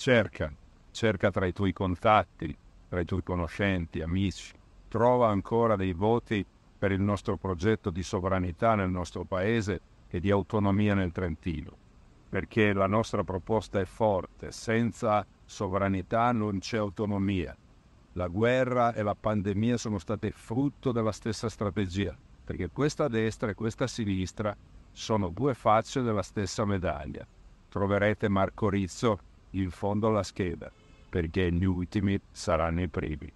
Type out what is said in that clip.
cerca, cerca tra i tuoi contatti, tra i tuoi conoscenti, amici, trova ancora dei voti per il nostro progetto di sovranità nel nostro paese e di autonomia nel Trentino, perché la nostra proposta è forte, senza sovranità non c'è autonomia. La guerra e la pandemia sono state frutto della stessa strategia, perché questa destra e questa sinistra sono due facce della stessa medaglia. Troverete Marco Rizzo in fondo alla scheda, perché gli ultimi saranno i primi.